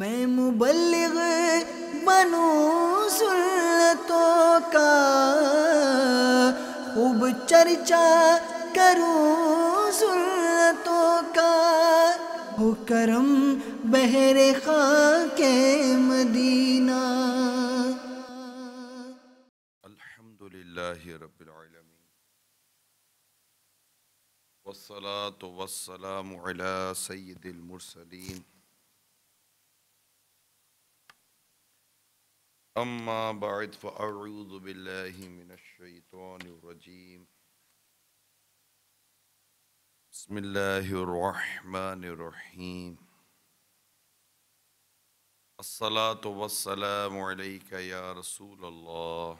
मैं मुबल बनू सुन्नतों का खूब चर्चा करूं सुन्नतों का हो करम बहरे खा के मदीना अल्हम्दुलिल्लाह रब्बिल आलमीन والسلام على سيد المرسلين أما بعد فأعوذ بالله من الشيطان الرجيم بسم الله الرحمن الرحيم الصلاة والسلام عليك يا رسول الله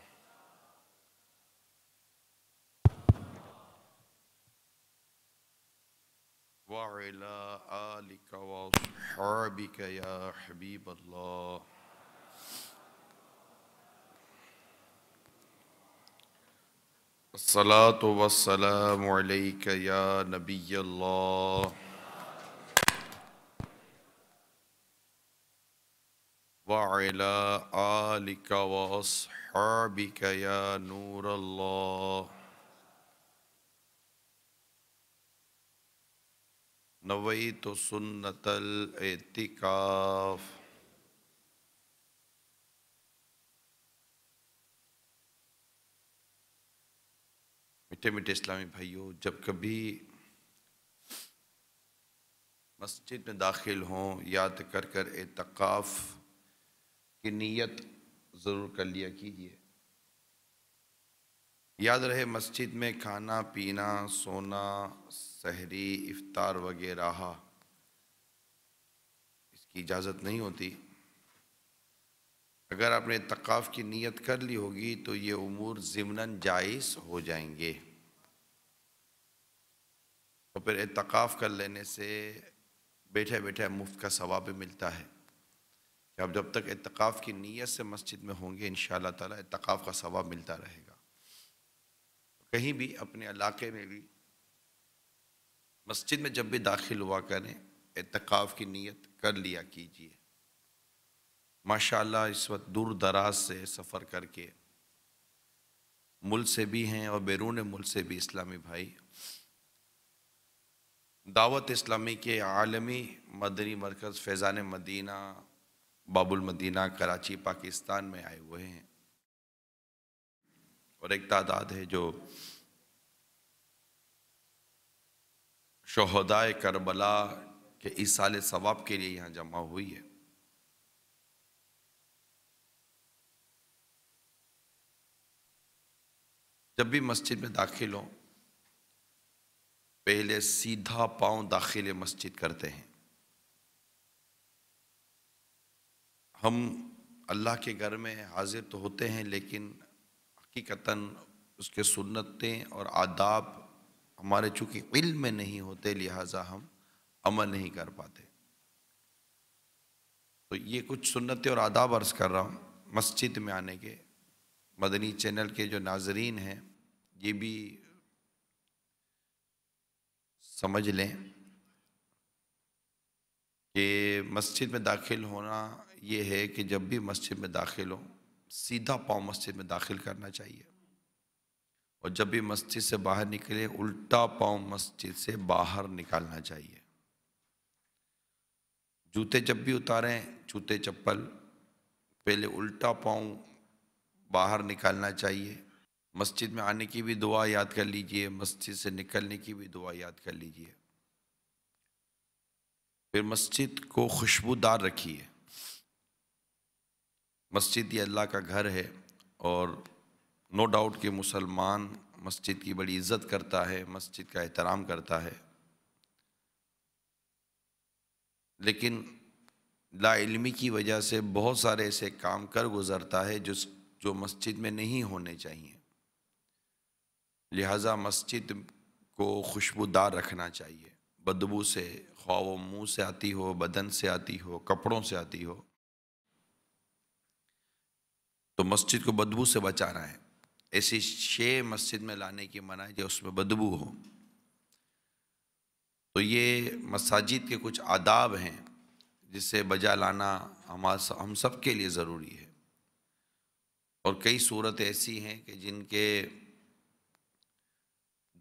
وعلى آلك وصحابك يا حبيب الله सलात वसलाम या नबी अल्लाह वाला आलिका वसहाबिका या नूर अल्लाह नवई तो सुन्नतल एतिकाफ़ मिठे इस्लामी भाइयों जब कभी मस्जिद में दाखिल हों याद कर कर एतकाफ़ की नीयत ज़रूर कर लिया कीजिए याद रहे मस्जिद में खाना पीना सोना सहरी इफ्तार वगैरह इसकी इजाज़त नहीं होती अगर आपने तकाफ़ की नीयत कर ली होगी तो ये उमूर ज़िमनन जायज़ हो जाएंगे और फिर एतकाफ़ कर लेने से बैठे बैठे मुफ्त का सवाब मिलता है कि आप जब तक एतकाफ़ की नीयत से मस्जिद में होंगे इन ताला एतकाफ़ का सवाब मिलता रहेगा कहीं भी अपने इलाके में भी मस्जिद में जब भी दाखिल हुआ करें एतकाफ़ की नीयत कर लिया कीजिए माशाल्लाह इस वक्त दूर दराज से सफ़र करके मुल से भी हैं और बैरून मुल से भी इस्लामी भाई दावत इस्लामी के आलमी मदनी मरकज़ फैज़ान मदीना बाबुल मदीना कराची पाकिस्तान में आए हुए हैं और एक तादाद है जो शहदाय करबला के इस साल सवाब के लिए यहाँ जमा हुई है जब भी मस्जिद में दाखिल हों पहले सीधा पांव दाखिल मस्जिद करते हैं हम अल्लाह के घर में हाजिर तो होते हैं लेकिन हकीकता उसके सुन्नतें और आदाब हमारे चूँकि इल में नहीं होते लिहाजा हम अमल नहीं कर पाते तो ये कुछ सुन्नतें और आदाब अर्ज़ कर रहा हूँ मस्जिद में आने के मदनी चैनल के जो नाजरीन हैं ये भी समझ लें कि मस्जिद में दाखिल होना ये है कि जब भी मस्जिद में दाखिल हो सीधा पाँव मस्जिद में दाखिल करना चाहिए और जब भी मस्जिद से बाहर निकले उल्टा पाँव मस्जिद से बाहर निकालना चाहिए जूते जब भी उतारें जूते चप्पल पहले उल्टा पाँव बाहर निकालना चाहिए मस्जिद में आने की भी दुआ याद कर लीजिए मस्जिद से निकलने की भी दुआ याद कर लीजिए फिर मस्जिद को खुशबूदार रखिए मस्जिद ये अल्लाह का घर है और नो डाउट कि मुसलमान मस्जिद की बड़ी इज्जत करता है मस्जिद का एहतराम करता है लेकिन लाइलमी की वजह से बहुत सारे ऐसे काम कर गुज़रता है जो जो मस्जिद में नहीं होने चाहिए लिहाजा मस्जिद को खुशबूदार रखना चाहिए बदबू से ख्वा मुंह से आती हो बदन से आती हो कपड़ों से आती हो तो मस्जिद को बदबू से बचाना है ऐसी शे मस्जिद में लाने की मना है जो उसमें बदबू हो तो ये मसाजिद के कुछ आदाब हैं जिससे बजा लाना हमारा हम सब के लिए ज़रूरी है और कई सूरत ऐसी हैं कि जिनके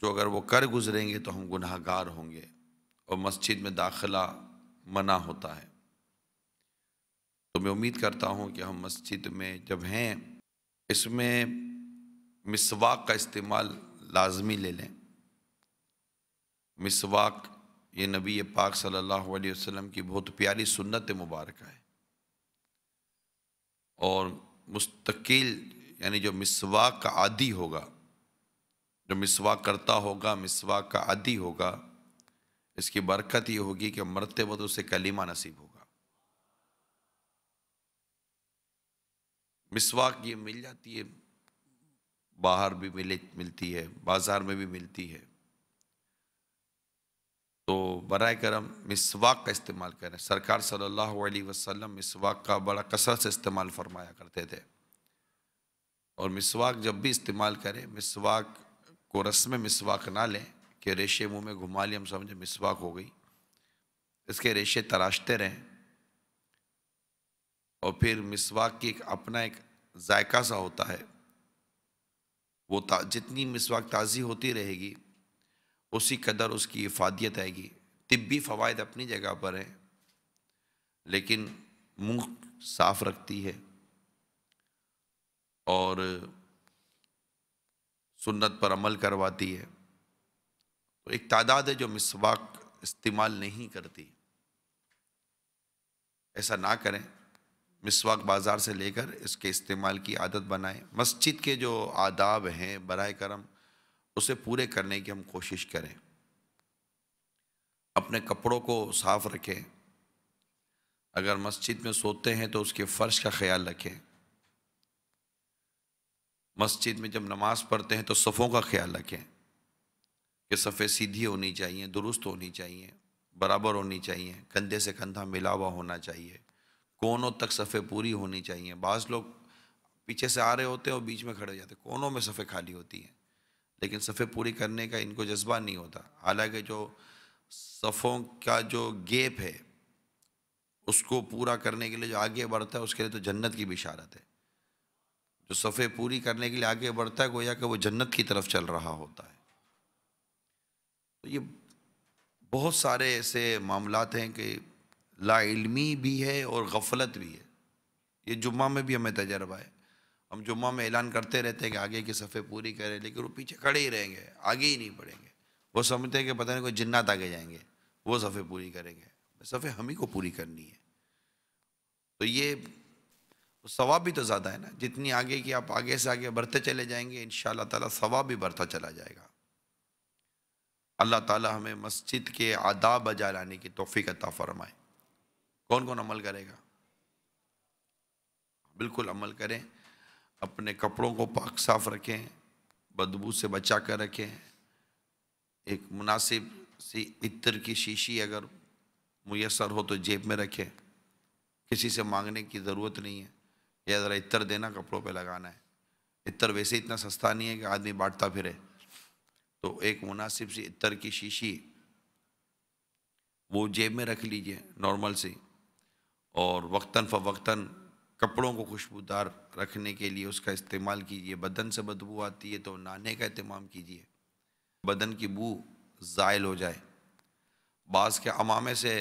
तो अगर वो कर गुजरेंगे तो हम गुनाहगार होंगे और मस्जिद में दाखिला मना होता है तो मैं उम्मीद करता हूँ कि हम मस्जिद में जब हैं इसमें मिसवाक का इस्तेमाल लाजमी ले लें मिसवाक ये नबी पाक सल्लल्लाहु अलैहि वसल्लम की बहुत प्यारी सुन्नत मुबारक है और मुस्तकिल यानी जो मिसवाक का आदि होगा जो मिसवा करता होगा मिसवा का आदि होगा इसकी बरकत ये होगी कि मरते वक्त उसे कलीमा नसीब होगा मिसवाक ये मिल जाती है बाहर भी मिले मिलती है बाजार में भी मिलती है तो बर करम मिसवाक का इस्तेमाल करें सरकार सल्लल्लाहु अलैहि वसल्लम मिसवाक का बड़ा कसरत से इस्तेमाल फरमाया करते थे और मिसवाक जब भी इस्तेमाल करें मिसवाक को रस में मिसवाक ना लें कि रेशे मुंह में घुमा लिए हम समझे मिसवाक हो गई इसके रेशे तराशते रहें और फिर मिसवाक की एक अपना एक जायका सा होता है वो ता, जितनी मिसवाक ताज़ी होती रहेगी उसी कदर उसकी इफादियत आएगी तिब्बी फ़वाद अपनी जगह पर हैं लेकिन मुंह साफ रखती है और सुन्नत पर अमल करवाती है तो एक तादाद है जो मिसवाक इस्तेमाल नहीं करती ऐसा ना करें मिसवाक बाज़ार से लेकर इसके इस्तेमाल की आदत बनाएं मस्जिद के जो आदाब हैं बर करम उसे पूरे करने की हम कोशिश करें अपने कपड़ों को साफ़ रखें अगर मस्जिद में सोते हैं तो उसके फ़र्श का ख्याल रखें मस्जिद में जब नमाज पढ़ते हैं तो सफ़ों का ख्याल रखें कि सफ़े सीधी होनी चाहिए दुरुस्त होनी चाहिए बराबर होनी चाहिए कंधे से कंधा मिला हुआ होना चाहिए कोनों तक सफ़े पूरी होनी चाहिए बाज़ लोग पीछे से आ रहे होते हैं और बीच में खड़े हो जाते हैं कोनों में सफ़े खाली होती हैं लेकिन सफ़े पूरी करने का इनको जज्बा नहीं होता हालांकि जो सफ़ों का जो गेप है उसको पूरा करने के लिए जो आगे बढ़ता है उसके लिए तो जन्नत की भी इशारत है जो सफ़े पूरी करने के लिए आगे बढ़ता है गोया कि वो जन्नत की तरफ चल रहा होता है तो ये बहुत सारे ऐसे मामला हैं कि लाइलमी भी है और गफलत भी है ये जुम्मा में भी हमें तजर्बा है हम जुम्मा में ऐलान करते रहते हैं कि आगे की सफ़े पूरी करें लेकिन वो पीछे खड़े ही रहेंगे आगे ही नहीं बढ़ेंगे वो समझते हैं कि पता नहीं कोई जन्नत आगे जाएंगे वो सफ़े पूरी करेंगे सफ़े हम ही को पूरी करनी है तो ये तो सवाब भी तो ज़्यादा है ना जितनी आगे की आप आगे से आगे बढ़ते चले जाएंगे इन ताला सवाब भी बढ़ता चला जाएगा अल्लाह ताला हमें मस्जिद के आदाब बजा लाने की तोफ़ी अता फरमाए कौन कौन अमल करेगा बिल्कुल अमल करें अपने कपड़ों को पाक साफ रखें बदबू से बचा कर रखें एक मुनासिब सी इत्र की शीशी अगर मुयसर हो तो जेब में रखें किसी से मांगने की ज़रूरत नहीं है या ज़रा इतर देना कपड़ों पे लगाना है इतर वैसे इतना सस्ता नहीं है कि आदमी बांटता फिरे तो एक मुनासिब सी इतर की शीशी वो जेब में रख लीजिए नॉर्मल सी और वक्ता फ़वक्ता कपड़ों को खुशबूदार रखने के लिए उसका इस्तेमाल कीजिए बदन से बदबू आती है तो नहाने का अहतमाम कीजिए बदन की बू ज़ायल हो जाए बास के अमामे से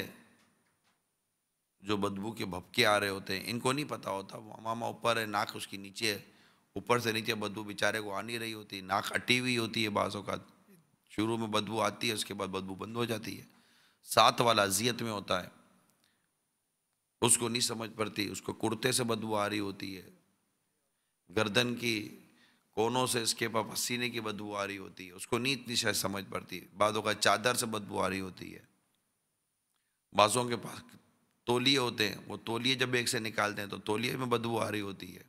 जो बदबू के भपके आ रहे होते हैं इनको नहीं पता होता मामा ऊपर है नाक उसकी नीचे है ऊपर से नीचे बदबू बेचारे को आ नहीं रही होती नाक अटी हुई होती है बाँसों का शुरू में बदबू आती है उसके बाद बदबू बंद हो जाती है साथ वाला अजियत में होता है उसको नहीं समझ पड़ती उसको कुर्ते से बदबू आ रही होती है गर्दन की कोनों से इसके पास पसीने की बदबू आ रही होती है उसको नहीं इतनी शायद समझ पड़ती बाजों का चादर से बदबू आ रही होती है बाज़ों के पास तोलिए होते हैं वो तोलिए जब एक से निकालते हैं तो तोलिए में बदबू आ रही होती है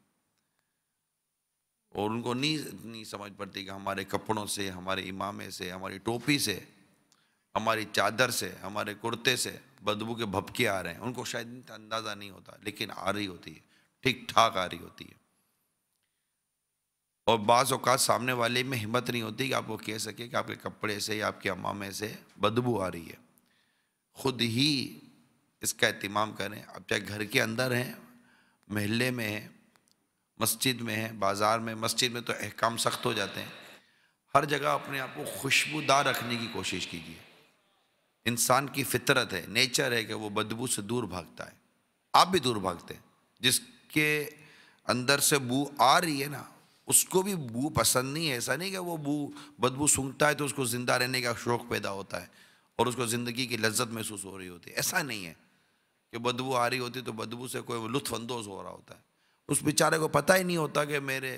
और उनको नहीं नहीं समझ पड़ती कि हमारे कपड़ों से हमारे इमामे से हमारी टोपी से हमारी चादर से हमारे कुर्ते से बदबू के भपके आ रहे हैं उनको शायद अंदाज़ा नहीं होता लेकिन आ रही होती है ठीक ठाक आ रही होती है और बाज़ अवकात सामने वाले में हिम्मत नहीं होती कि आप वो कह सके कि आपके कपड़े से या आपके अमामे से बदबू आ रही है खुद ही इसका अहतमाम करें अब चाहे घर के अंदर हैं महल्ले में हैं मस्जिद में हैं बाज़ार में मस्जिद में तो अहकाम सख्त हो जाते हैं हर जगह अपने आप को खुशबूदार रखने की कोशिश कीजिए इंसान की फितरत है नेचर है कि वो बदबू से दूर भागता है आप भी दूर भागते हैं जिसके अंदर से बू आ रही है ना उसको भी बू पसंद नहीं है ऐसा नहीं कि वो बू बदबू सूंघता है तो उसको ज़िंदा रहने का शौक़ पैदा होता है और उसको ज़िंदगी की लज्जत महसूस हो रही होती है ऐसा नहीं है कि बदबू आ रही होती तो बदबू से कोई लुत्फानंदोज हो रहा होता है उस बेचारे को पता ही नहीं होता कि मेरे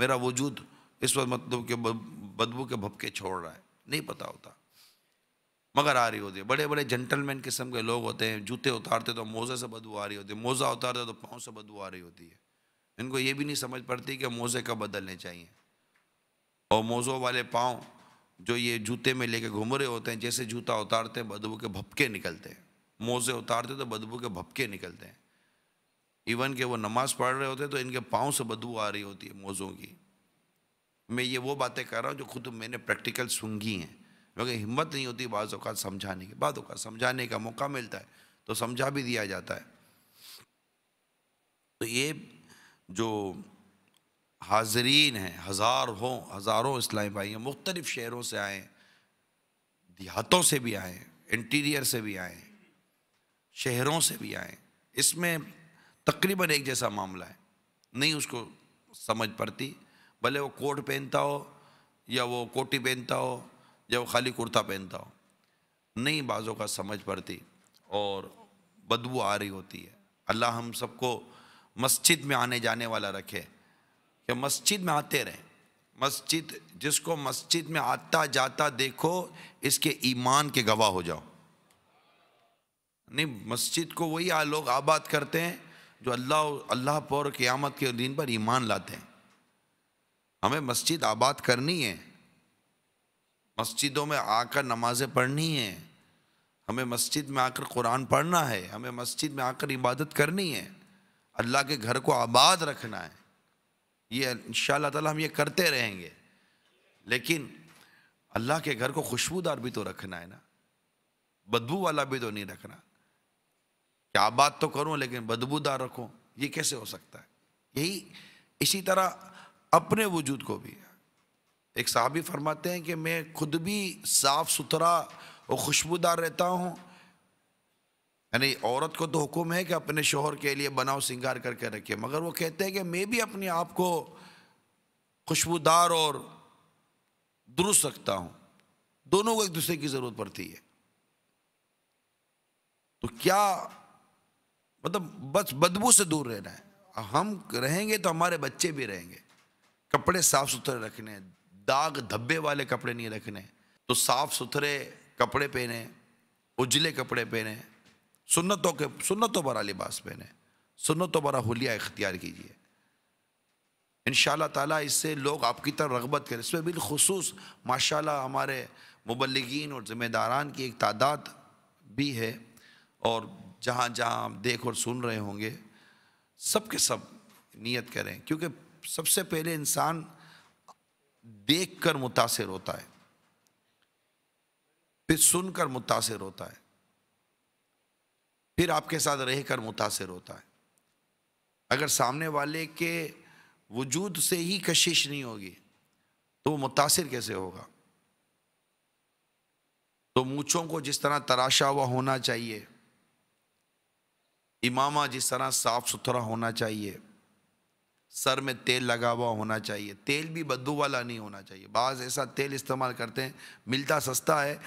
मेरा वजूद इस वक्त मतलब कि बदबू के भपके छोड़ रहा है नहीं पता होता मगर आ रही होती है बड़े बड़े जेंटलमैन किस्म के लोग होते हैं जूते उतारते तो मोज़े से बदबू आ रही होती है मोज़ा उतारते तो पाँव से बदबू आ रही होती है इनको ये भी नहीं समझ पड़ती कि मोज़े कब बदलने चाहिए और मोज़ों वाले पाँव जो ये जूते में लेके घूम रहे होते हैं जैसे जूता उतारते हैं बदबू के भपके निकलते हैं मुंह से उतारते तो बदबू के भपके निकलते हैं इवन के वो नमाज पढ़ रहे होते तो इनके पाँव से बदबू आ रही होती है मोज़ों की मैं ये वो बातें कर रहा हूँ जो खुद मैंने प्रैक्टिकल सुंगी हैं क्योंकि हिम्मत नहीं होती बाज़ अवत समझाने की बाद अवत समझाने का मौका मिलता है तो समझा भी दिया जाता है तो ये जो हाजरीन हैं हज़ार हों हज़ारों इस्लामी भाई हैं मुख्तलिफ़ शहरों से आए देहातों से भी आए इंटीरियर से भी आएँ शहरों से भी आए इसमें तकरीबन एक जैसा मामला है नहीं उसको समझ पड़ती भले वो कोट पहनता हो या वो कोटी पहनता हो या वो खाली कुर्ता पहनता हो नहीं बाज़ों का समझ पड़ती और बदबू आ रही होती है अल्लाह हम सबको मस्जिद में आने जाने वाला रखे कि मस्जिद में आते रहें मस्जिद जिसको मस्जिद में आता जाता देखो इसके ईमान के गवाह हो जाओ नहीं मस्जिद को वही लोग आबाद करते हैं जो अल्लाह अल्लाह पर क़यामत के दिन पर ईमान लाते हैं हमें मस्जिद आबाद करनी है मस्जिदों में आकर नमाज़ें पढ़नी है हमें मस्जिद में आकर कुरान पढ़ना है हमें मस्जिद में आकर इबादत करनी है अल्लाह के घर को आबाद रखना है ये इन ताला हम ये करते रहेंगे लेकिन अल्लाह के घर को खुशबूदार भी तो रखना है ना बदबू वाला भी तो नहीं रखना क्या बात तो करूं लेकिन बदबूदार रखूं ये कैसे हो सकता है यही इसी तरह अपने वजूद को भी एक साहबी फरमाते हैं कि मैं खुद भी साफ़ सुथरा और खुशबूदार रहता हूँ यानी औरत को तो हुक्म है कि अपने शोहर के लिए बनाओ सिंगार करके रखे मगर वो कहते हैं कि मैं भी अपने आप को खुशबूदार और दुरुस्त रखता हूँ दोनों को एक दूसरे की ज़रूरत पड़ती है तो क्या मतलब बस बदबू से दूर रहना है हम रहेंगे तो हमारे बच्चे भी रहेंगे कपड़े साफ सुथरे रखने दाग धब्बे वाले कपड़े नहीं रखने तो साफ सुथरे कपड़े पहने उजले कपड़े पहने सुन्नतों के सुन्नतों भरा लिबास पहने सुन्नतों भरा हुलिया इख्तियार कीजिए इन ताला इससे लोग आपकी तरफ रगबत करें इसमें बिलखसूस माशा हमारे मुबलगिन और ज़िम्मेदारान की एक तादाद भी है और जहाँ जहाँ आप देख और सुन रहे होंगे सब के सब नियत करें क्योंकि सबसे पहले इंसान देख कर मुतासर होता है फिर सुनकर मुतासर होता है फिर आपके साथ रहकर मुतासर होता है अगर सामने वाले के वजूद से ही कशिश नहीं होगी तो वो मुतासर कैसे होगा तो मूछों को जिस तरह तराशा हुआ होना चाहिए इमामा जिस तरह साफ़ सुथरा होना चाहिए सर में तेल लगा हुआ होना चाहिए तेल भी बद्दू वाला नहीं होना चाहिए बाज़ ऐसा तेल इस्तेमाल करते हैं मिलता सस्ता है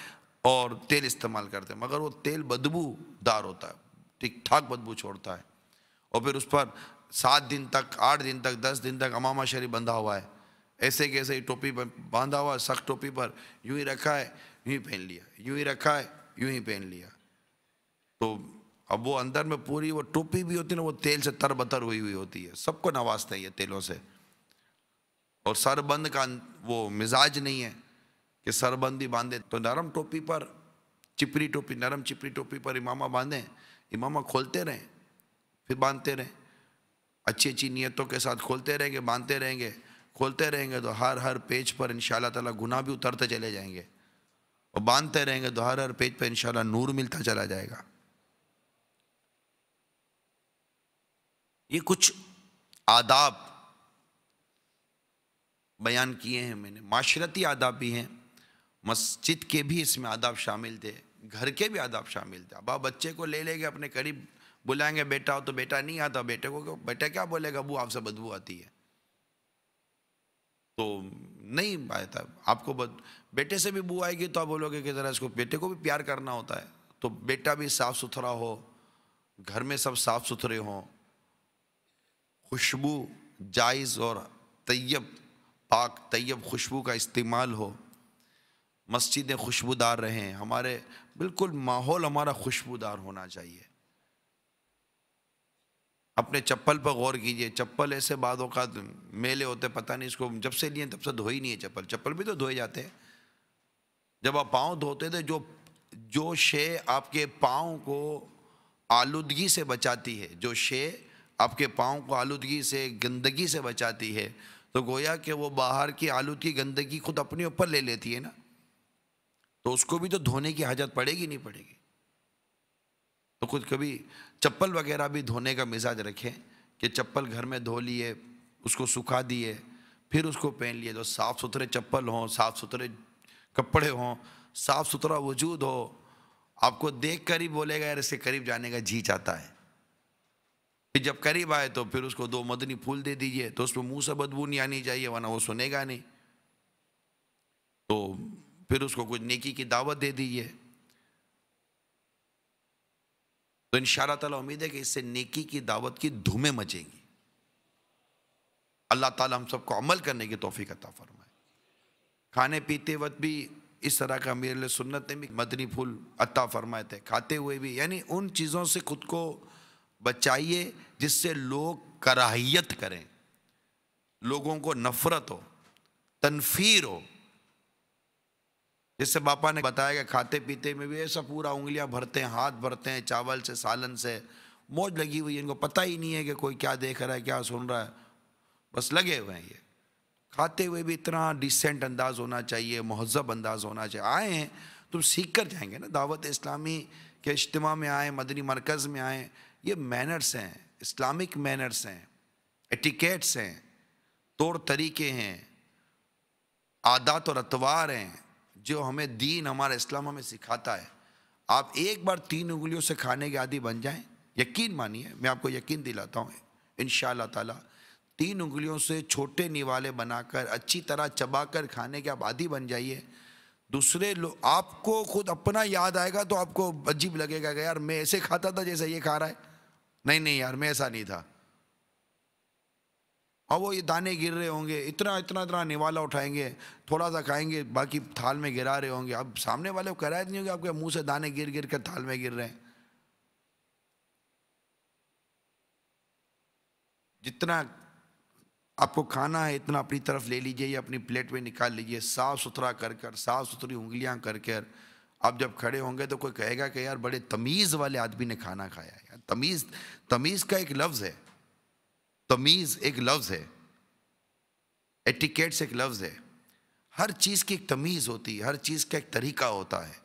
और तेल इस्तेमाल करते हैं मगर वो तेल बदबूदार होता है ठीक ठाक बदबू छोड़ता है और फिर उस पर सात दिन तक आठ दिन तक दस दिन तक अमामा शरीफ बंधा हुआ है ऐसे कैसे ही टोपी पर बांधा हुआ सख्त टोपी पर यूं ही रखा है यूं ही पहन लिया यूं ही रखा है यूं ही पहन लिया तो अब वो अंदर में पूरी वो टोपी भी होती है ना वो तेल से तर बतर हुई हुई होती है सबको नवाजते हैं ये तेलों से और सरबंद का वो मिजाज नहीं है कि सरबंदी बांधे तो नरम टोपी पर चिपरी टोपी नरम चिपरी टोपी पर इमामा बांधें इमामा खोलते रहें फिर बांधते रहें अच्छी अच्छी नीयतों के साथ खोलते रहेंगे बांधते रहेंगे खोलते रहेंगे तो हर हर पेज पर इन ताला गुना भी उतरते चले जाएंगे और बांधते रहेंगे तो हर हर पेज पर इन नूर मिलता चला जाएगा ये कुछ आदाब बयान किए हैं मैंने माशरती आदाब भी हैं मस्जिद के भी इसमें आदाब शामिल थे घर के भी आदाब शामिल थे अब आप बच्चे को ले लेंगे अपने करीब बुलाएंगे बेटा हो तो बेटा नहीं आता बेटे को क्यों बेटा क्या बोलेगा अबू आपसे बदबू आती है तो नहीं आता आपको बद, बेटे से भी बू आएगी तो आप बोलोगे कि जरा इसको बेटे को भी प्यार करना होता है तो बेटा भी साफ़ सुथरा हो घर में सब साफ़ सुथरे हों खुशबू जायज़ और तैयब पाक तैयब खुशबू का इस्तेमाल हो मस्जिदें खुशबूदार रहें हमारे बिल्कुल माहौल हमारा खुशबूदार होना चाहिए अपने चप्पल पर गौर कीजिए चप्पल ऐसे बाद का मेले होते पता नहीं इसको जब से लिए तब से धोई नहीं है चप्पल चप्पल भी तो धोए जाते हैं जब आप पाँव धोते थे तो जो जो शे आपके पाँव को आलूदगी से बचाती है जो शे आपके पाँव को आलूदगी से गंदगी से बचाती है तो गोया कि वो बाहर की आलूदगी गंदगी खुद अपने ऊपर ले लेती है ना तो उसको भी तो धोने की हाजत पड़ेगी नहीं पड़ेगी तो खुद कभी चप्पल वगैरह भी धोने का मिजाज रखें कि चप्पल घर में धो लिए उसको सुखा दिए फिर उसको पहन लिए तो साफ़ सुथरे चप्पल हों साफ़ सुथरे कपड़े हों साफ़ सुथरा वजूद हो आपको देख कर ही बोलेगा यार इसके करीब जाने का जी चाहता है फिर जब करीब आए तो फिर उसको दो मदनी फूल दे दीजिए तो उसमें मुंह से बदबू नहीं आनी चाहिए वरना वो सुनेगा नहीं तो फिर उसको कुछ नेकी की दावत दे दीजिए तो इन ताला उम्मीद है कि इससे नेकी की दावत की धुमें मचेंगी अल्लाह ताला हम सबको अमल करने की तोफ़ी अता फरमाए खाने पीते वक्त भी इस तरह का मेरे लिए सुन्नत ने भी मदनी फूल अता फरमाए थे खाते हुए भी यानी उन चीज़ों से खुद को बचाइए जिससे लोग कराहियत करें लोगों को नफरत हो तनफीर हो जिससे पापा ने बताया कि खाते पीते में भी ऐसा पूरा उंगलियां भरते हैं हाथ भरते हैं चावल से सालन से मौज लगी हुई है इनको पता ही नहीं है कि कोई क्या देख रहा है क्या सुन रहा है बस लगे हुए हैं ये खाते हुए भी इतना डिसेंट अंदाज होना चाहिए महजब अंदाज होना चाहिए आए हैं तुम सीख कर जाएंगे ना दावत इस्लामी के इज्तम में आए मदनी मरकज़ में आए ये मैनर्स हैं इस्लामिक मैनर्स हैं एटिकेट्स हैं तौर तरीके हैं आदात और अतवार हैं जो हमें दीन हमारा इस्लाम हमें सिखाता है आप एक बार तीन उंगलियों से खाने के आदि बन जाएं यकीन मानिए मैं आपको यकीन दिलाता हूँ इन ताला तीन उंगलियों से छोटे निवाले बनाकर अच्छी तरह चबाकर खाने के आप आदि बन जाइए दूसरे लोग आपको खुद अपना याद आएगा तो आपको अजीब लगेगा यार मैं ऐसे खाता था जैसे ये खा रहा है नहीं नहीं यार मैं ऐसा नहीं था और वो ये दाने गिर रहे होंगे इतना इतना इतना निवाला उठाएंगे थोड़ा सा खाएंगे बाकी थाल में गिरा रहे होंगे अब सामने वाले को नहीं होंगे आपके मुंह से दाने गिर गिर कर थाल में गिर रहे हैं जितना आपको खाना है इतना अपनी तरफ ले लीजिए या अपनी प्लेट में निकाल लीजिए साफ़ सुथरा कर कर साफ़ सुथरी उंगलियां कर कर आप जब खड़े होंगे तो कोई कहेगा कि यार बड़े तमीज़ वाले आदमी ने खाना खाया है तमीज तमीज का एक लफ्ज है तमीज एक लफ्ज है एटिकेट्स एक लफ्ज है हर चीज की एक तमीज होती है हर चीज का एक तरीका होता है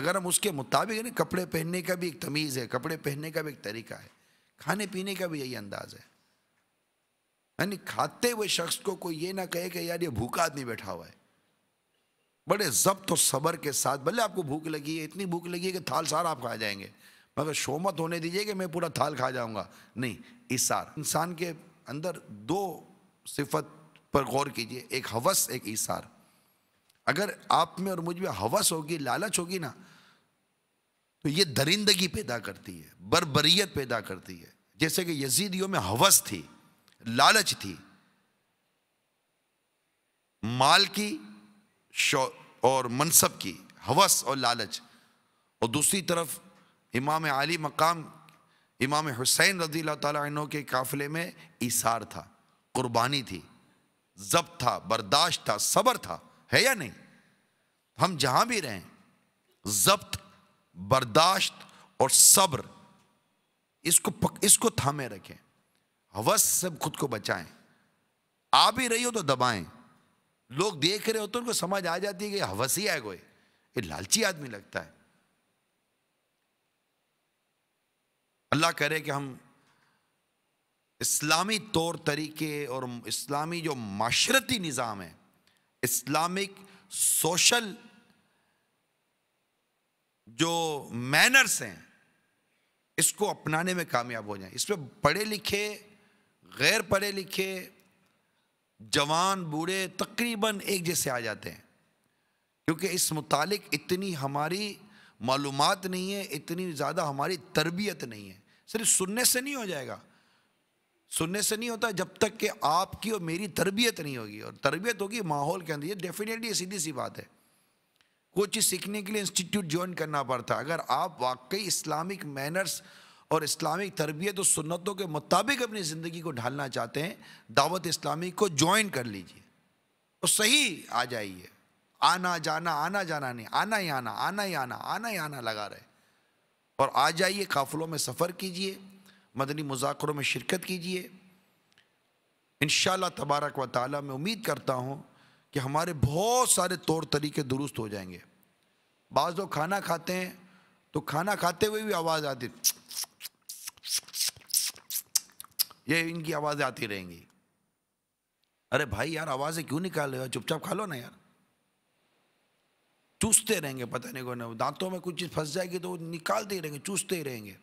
अगर हम उसके मुताबिक ना कपड़े पहनने का भी एक तमीज है कपड़े पहनने का भी एक तरीका है खाने पीने का भी यही अंदाज है यानी खाते हुए शख्स को कोई ये ना कहे कि यार ये भूखा आदमी बैठा हुआ है बड़े जब्त और सबर के साथ भले आपको भूख लगी है इतनी भूख लगी है कि थाल सारा आप खा जाएंगे मगर शो मत होने दीजिए कि मैं पूरा थाल खा जाऊंगा नहीं ईसार इंसान के अंदर दो सिफत पर गौर कीजिए एक हवस एक ईसार अगर आप में और मुझ में हवस होगी लालच होगी ना तो ये दरिंदगी पैदा करती है बरबरीत पैदा करती है जैसे कि यजीदियों में हवस थी लालच थी माल की और मनसब की हवस और लालच और दूसरी तरफ इमाम अली मकाम इमाम हुसैन रजी तैन के काफ़िले में इसार था कुर्बानी थी जब था बर्दाश्त था सब्र था है या नहीं हम जहाँ भी रहें जब्त बर्दाश्त और सब्र इसको पक, इसको थामे रखें हवस से खुद को बचाएं आ भी रही हो तो दबाएं लोग देख रहे हो तो उनको समझ आ जाती है कि हवस ही है गए ये लालची आदमी लगता है अल्लाह करे कि हम इस्लामी तौर तरीके और इस्लामी जो माशरती निज़ाम है इस्लामिक सोशल जो मैनर्स हैं इसको अपनाने में कामयाब हो इस इसमें पढ़े लिखे गैर पढ़े लिखे जवान बूढ़े तकरीबन एक जैसे आ जाते हैं क्योंकि इस मुतालिक इतनी हमारी मालूम नहीं है इतनी ज़्यादा हमारी तरबियत नहीं है सिर्फ सुनने से नहीं हो जाएगा सुनने से नहीं होता जब तक कि आपकी और मेरी तरबियत नहीं होगी और तरबियत होगी माहौल के अंदर ये डेफिनेटली सीधी सी बात है कोई चीज़ सीखने के लिए इंस्टीट्यूट ज्वाइन करना पड़ता है अगर आप वाकई इस्लामिक मैनर्स और इस्लामिक तरबियत और सुन्नतों के मुताबिक अपनी ज़िंदगी को ढालना चाहते हैं दावत इस्लामी को ज्वाइन कर लीजिए और तो सही आ जाइए आना जाना आना जाना नहीं आना ही आना आना ही आना आना ही आना लगा रहे और आ जाइए काफिलों में सफ़र कीजिए मदनी मुजाकरों में शिरकत कीजिए इन तबारक व ताली मैं उम्मीद करता हूँ कि हमारे बहुत सारे तौर तरीके दुरुस्त हो जाएंगे बाज़ लोग खाना खाते हैं तो खाना खाते हुए भी आवाज़ आती ये इनकी आवाज़ें आती रहेंगी अरे भाई यार आवाज़ें क्यों निकाल रहे हो चुपचाप खा लो ना यार चूसते रहेंगे पता नहीं कौन दांतों में कुछ चीज़ फंस जाएगी तो निकालते ही रहेंगे चूसते ही रहेंगे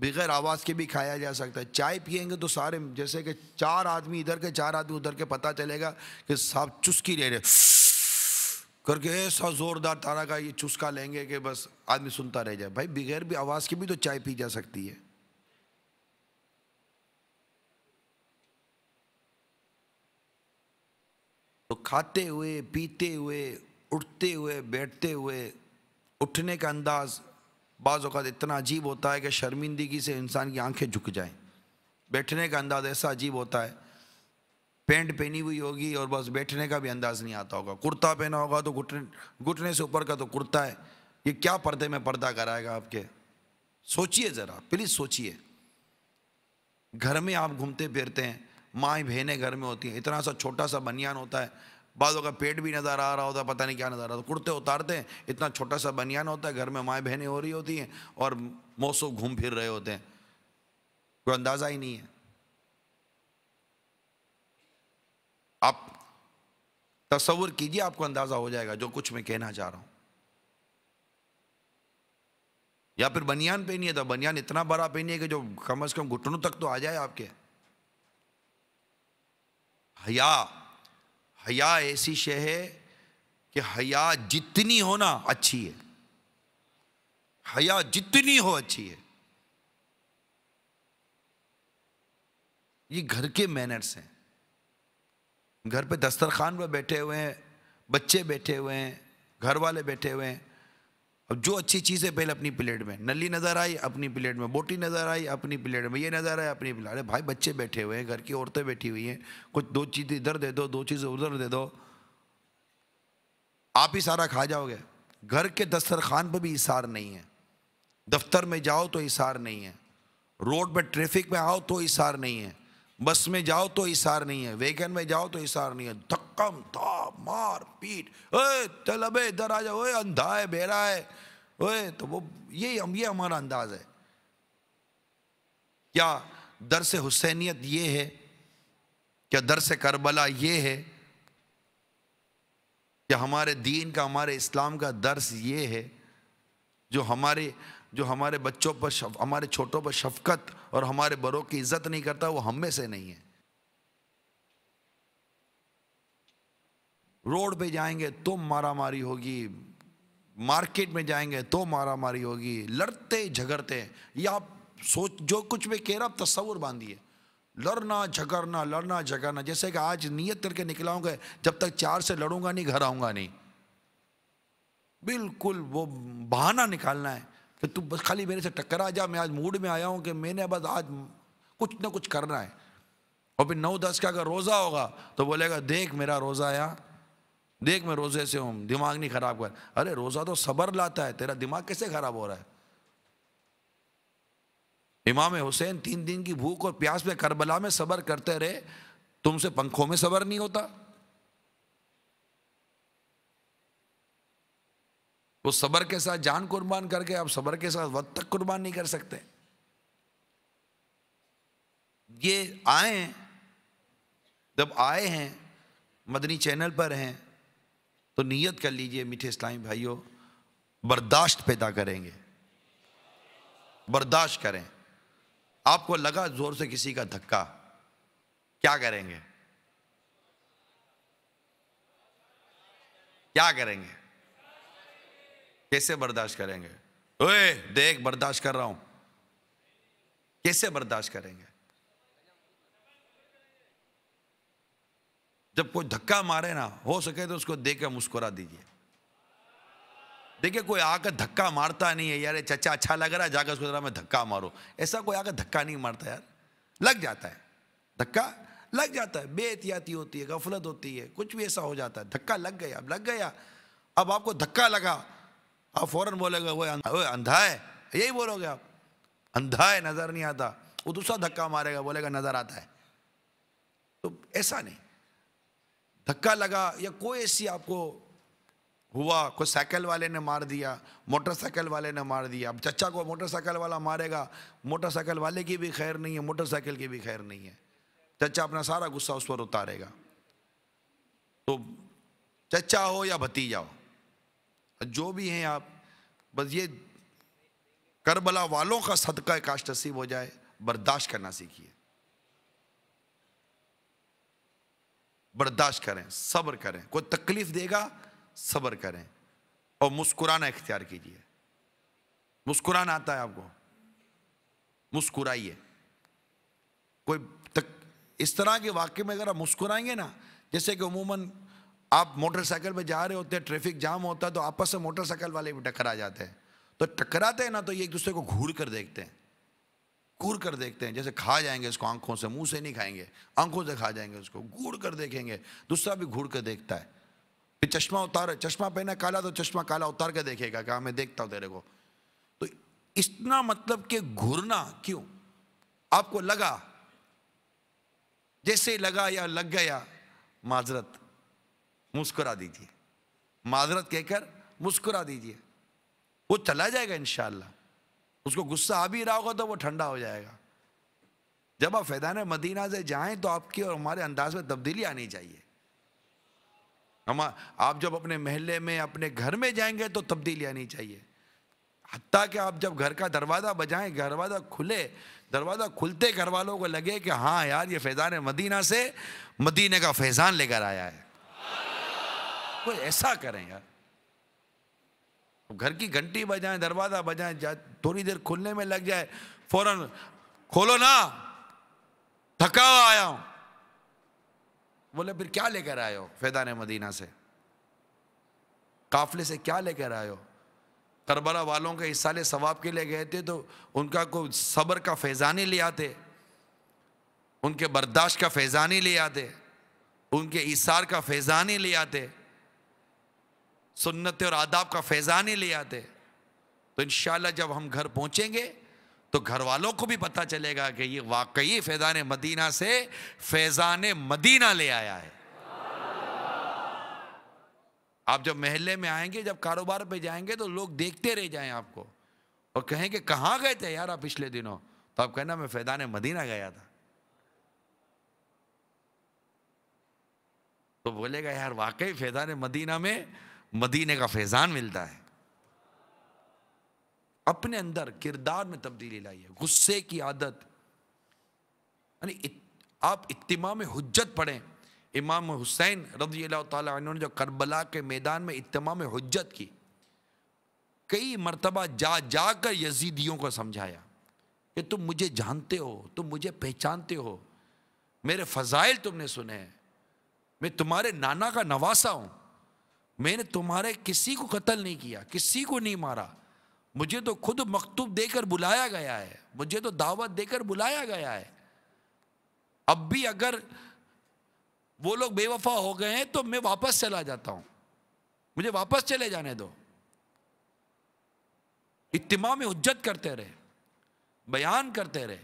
बगैर आवाज़ के भी खाया जा सकता है चाय पियेंगे तो सारे जैसे कि चार आदमी इधर के चार आदमी उधर के पता चलेगा कि साफ चुस्की ले रहे करके ऐसा ज़ोरदार तारा का ये चुस्का लेंगे कि बस आदमी सुनता रह जाए भाई बगैर भी आवाज़ की भी तो चाय पी जा सकती है तो खाते हुए पीते हुए उठते हुए बैठते हुए उठने का अंदाज़ बाज़ अवत इतना अजीब होता है कि शर्मिंदगी से इंसान की आंखें झुक जाएं बैठने का अंदाज़ ऐसा अजीब होता है पेंट पहनी हुई होगी और बस बैठने का भी अंदाज़ नहीं आता होगा कुर्ता पहना होगा तो घुटने घुटने से ऊपर का तो कुर्ता है ये क्या पर्दे में पर्दा कराएगा आपके सोचिए ज़रा प्लीज़ सोचिए घर में आप घूमते फिरते हैं माएँ बहनें घर में होती हैं इतना सा छोटा सा बनियान होता है बादों का पेट भी नज़र आ रहा होता है पता नहीं क्या नज़र आ रहा था तो कुर्ते उतारते हैं इतना छोटा सा बनियान होता है घर में माएँ बहनें हो रही होती हैं और मौसम घूम फिर रहे होते हैं कोई अंदाज़ा ही नहीं है आप तस्वुर कीजिए आपको अंदाज़ा हो जाएगा जो कुछ मैं कहना चाह रहा हूँ या फिर बनियान है तो बनियान इतना बड़ा है कि जो कम अज़ कम घुटनों तक तो आ जाए आपके या हया ऐसी शय है कि हया जितनी हो ना अच्छी है हया जितनी हो अच्छी है ये घर के मैनर्स हैं घर पे दस्तरखान पर बैठे हुए हैं बच्चे बैठे हुए हैं घर वाले बैठे हुए हैं अब जो अच्छी चीज़ें पहले अपनी प्लेट में नली नज़र आई अपनी प्लेट में बोटी नज़र आई अपनी प्लेट में ये नज़र आया अपनी प्लेट अरे भाई बच्चे बैठे हुए हैं घर की औरतें बैठी हुई हैं कुछ दो चीज़ इधर दे दो दो चीज़ें उधर दे दो आप ही सारा खा जाओगे घर के दस्तरखान पर भी इशार नहीं है दफ्तर में जाओ तो इशार नहीं है रोड पर ट्रैफिक में आओ तो इशार नहीं है बस में जाओ तो इशार नहीं है वेगन में जाओ तो इशार नहीं है धक्कम था मार पीट ओए चल अबे इधर आ जाओ अंधा है बेरा है ओए तो वो ये हम ये हमारा अंदाज है क्या दर से हुसैनियत ये है क्या दर से करबला ये है क्या हमारे दीन का हमारे इस्लाम का दर्स ये है जो हमारे जो हमारे बच्चों पर शफ, हमारे छोटों पर शफकत और हमारे बड़ों की इज्जत नहीं करता वो हम में से नहीं है रोड पे जाएंगे तो मारा मारी होगी मार्केट में जाएंगे तो मारा मारी होगी लड़ते झगड़ते या आप सोच जो कुछ भी कह रहा आप तस्वुर बांधिए लड़ना झगड़ना लड़ना झगड़ना जैसे कि आज नियत करके निकलाऊंगे जब तक चार से लड़ूंगा नहीं घर आऊंगा नहीं बिल्कुल वो बहाना निकालना है कि तू बस खाली मेरे से आ जा मैं आज मूड में आया हूँ कि मैंने बस आज कुछ ना कुछ करना है और फिर नौ दस का अगर रोज़ा होगा तो बोलेगा देख मेरा रोज़ा आया देख मैं रोज़े से हूँ दिमाग नहीं ख़राब कर अरे रोज़ा तो सब्र लाता है तेरा दिमाग कैसे ख़राब हो रहा है इमाम हुसैन तीन दिन की भूख और प्यास में करबला में सब्र करते रहे तुमसे पंखों में सब्र नहीं होता वो सबर के साथ जान कुर्बान करके आप सबर के साथ वक्त तक कुर्बान नहीं कर सकते ये आए जब आए हैं मदनी चैनल पर हैं तो नियत कर लीजिए मीठे इस्लामी भाइयों बर्दाश्त पैदा करेंगे बर्दाश्त करें आपको लगा जोर से किसी का धक्का क्या करेंगे क्या करेंगे कैसे बर्दाश्त करेंगे ओए देख बर्दाश्त कर रहा हूं कैसे बर्दाश्त करेंगे जब कोई धक्का मारे ना हो सके तो उसको देख के मुस्कुरा दीजिए देखिए कोई आकर धक्का मारता नहीं है यार चचा अच्छा लग रहा है जाकर उसको जरा मैं धक्का मारो ऐसा कोई आकर धक्का नहीं मारता यार लग जाता है धक्का लग जाता है बेहतियाती होती है गफलत होती है कुछ भी ऐसा हो जाता है धक्का लग गया लग गया अब आपको धक्का लगा आप फौरन बोलेगे वो अंधा है यही बोलोगे आप अंधा है नज़र नहीं आता वो दूसरा धक्का मारेगा बोलेगा नज़र आता है तो ऐसा नहीं धक्का लगा या कोई ऐसी आपको हुआ कोई साइकिल वाले ने मार दिया मोटरसाइकिल वाले ने मार दिया अब चचा को मोटरसाइकिल वाला मारेगा मोटरसाइकिल वाले की भी खैर नहीं है मोटरसाइकिल की भी खैर नहीं है चचा अपना सारा गुस्सा उस पर उतारेगा तो चचा हो या भतीजा हो जो भी हैं आप बस ये करबला वालों का सदका काश नसीब हो जाए बर्दाश्त करना सीखिए बर्दाश्त करें सब्र करें कोई तकलीफ देगा सब्र करें और मुस्कुराना इख्तियार कीजिए मुस्कुराना आता है आपको मुस्कुराइए कोई तक इस तरह के वाक्य में अगर आप मुस्कुराएंगे ना जैसे कि अमूमन आप मोटरसाइकिल पे जा रहे होते हैं ट्रैफिक जाम होता है तो आपस में मोटरसाइकिल वाले भी टकरा जाते हैं तो टकराते हैं ना तो ये एक दूसरे को घूर कर देखते हैं घूर कर देखते हैं जैसे खा जाएंगे इसको आंखों से मुंह से नहीं खाएंगे आंखों से खा जाएंगे उसको घूर कर देखेंगे दूसरा भी घूर कर देखता है फिर चश्मा उतार चश्मा पहना काला तो चश्मा काला उतार कर देखेगा कहा मैं देखता हूँ तेरे को तो इतना मतलब कि घूरना क्यों आपको लगा जैसे लगा या लग गया माजरत मुस्कुरा दीजिए माजरत कहकर मुस्कुरा दीजिए वो चला जाएगा इन उसको गुस्सा आ भी रहा होगा तो वो ठंडा हो जाएगा जब आप फैदान मदीना से जाएं तो आपकी और हमारे अंदाज में तब्दीली आनी चाहिए हम आप जब अपने महल्ले में अपने घर में जाएंगे तो तब्दीली आनी चाहिए हती कि आप जब घर का दरवाज़ा बजाएं दरवाज़ा खुले दरवाज़ा खुलते घर वालों को लगे कि हाँ यार ये फैज़ान मदीना से मदीने का फैज़ान लेकर आया है कोई ऐसा करें यार घर की घंटी बजाएं दरवाजा बजाएं थोड़ी देर खुलने में लग जाए फौरन खोलो ना थका हुआ आया हूं बोले फिर क्या लेकर आए हो फैदान मदीना से काफले से क्या लेकर आए हो करबला वालों के इस साल सवाब के लिए गए थे तो उनका को सबर का फैज़ानी ले आते उनके बर्दाश्त का फैज़ानी ले आते उनके इशार का फैज़ानी ले आते सुन्नत और आदाब का फैज़ान ही ले आते तो इन जब हम घर पहुँचेंगे तो घर वालों को भी पता चलेगा कि ये वाकई फैज़ान मदीना से फैज़ान मदीना ले आया है आप जब महल्ले में आएंगे जब कारोबार पे जाएंगे तो लोग देखते रह जाएं आपको और कहेंगे कहां कहाँ गए थे यार आप पिछले दिनों तो आप कहना मैं फैदान मदीना गया था तो बोलेगा यार वाकई फैदान मदीना में मदीने का फैजान मिलता है अपने अंदर किरदार में तब्दीली लाई है गुस्से की आदत यानी इत, आप इतमा में हजत पढ़ें इमाम हुसैन रजी ने जो करबला के मैदान में इतमा में हजत की कई मरतबा जा जा कर यजीदियों को समझाया कि तुम मुझे जानते हो तुम मुझे पहचानते हो मेरे फ़ज़ाइल तुमने सुने हैं मैं तुम्हारे नाना का नवासा हूँ मैंने तुम्हारे किसी को कत्ल नहीं किया किसी को नहीं मारा मुझे तो खुद मकतूब देकर बुलाया गया है मुझे तो दावत देकर बुलाया गया है अब भी अगर वो लोग बेवफा हो गए हैं तो मैं वापस चला जाता हूं मुझे वापस चले जाने दो इतमा में उज्जत करते रहे बयान करते रहे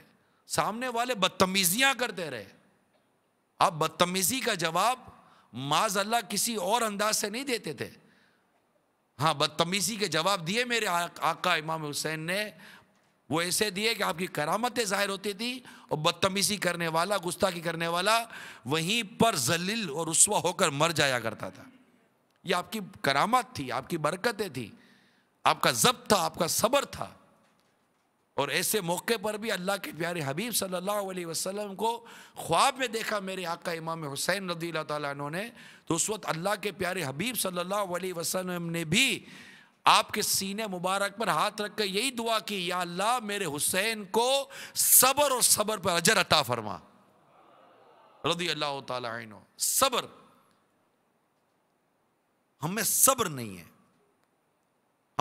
सामने वाले बदतमीजियां करते रहे आप बदतमीजी का जवाब माज अल्लाह किसी और अंदाज से नहीं देते थे हाँ बदतमीज़ी के जवाब दिए मेरे आका इमाम हुसैन ने वो ऐसे दिए कि आपकी करामतें ज़ाहिर होती थी और बदतमीज़ी करने वाला गुस्ताखी करने वाला वहीं पर जलील और रुस्वा होकर मर जाया करता था ये आपकी करामत थी आपकी बरकतें थी आपका जब्त था आपका सब्र था और ऐसे मौके पर भी अल्लाह के प्यारे हबीब सल्लल्लाहु अलैहि वसल्लम को ख्वाब में देखा मेरे आका इमाम हुसैन रदी तु ने तो उस वक्त अल्लाह के प्यारे हबीब सल्लल्लाहु अलैहि वसल्लम ने भी आपके सीने मुबारक पर हाथ रख कर यही दुआ की या अल्लाह मेरे हुसैन को सबर और सबर पर अजर अता फरमा रदी अल्लाह तनो सबर हमें सब्र नहीं है